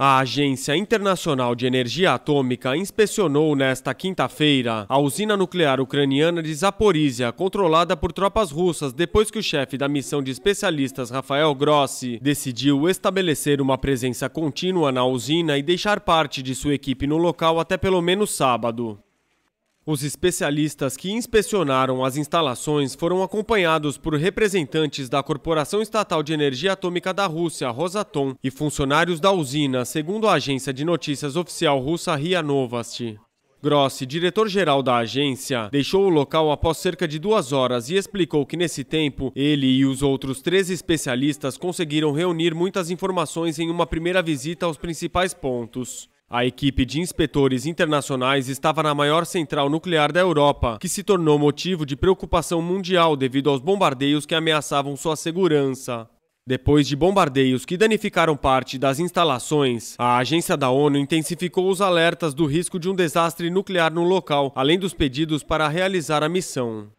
A Agência Internacional de Energia Atômica inspecionou nesta quinta-feira a usina nuclear ucraniana de Zaporizhia, controlada por tropas russas, depois que o chefe da missão de especialistas Rafael Grossi decidiu estabelecer uma presença contínua na usina e deixar parte de sua equipe no local até pelo menos sábado. Os especialistas que inspecionaram as instalações foram acompanhados por representantes da Corporação Estatal de Energia Atômica da Rússia, Rosatom, e funcionários da usina, segundo a agência de notícias oficial russa RIA Novosti. Grossi, diretor-geral da agência, deixou o local após cerca de duas horas e explicou que nesse tempo ele e os outros três especialistas conseguiram reunir muitas informações em uma primeira visita aos principais pontos. A equipe de inspetores internacionais estava na maior central nuclear da Europa, que se tornou motivo de preocupação mundial devido aos bombardeios que ameaçavam sua segurança. Depois de bombardeios que danificaram parte das instalações, a agência da ONU intensificou os alertas do risco de um desastre nuclear no local, além dos pedidos para realizar a missão.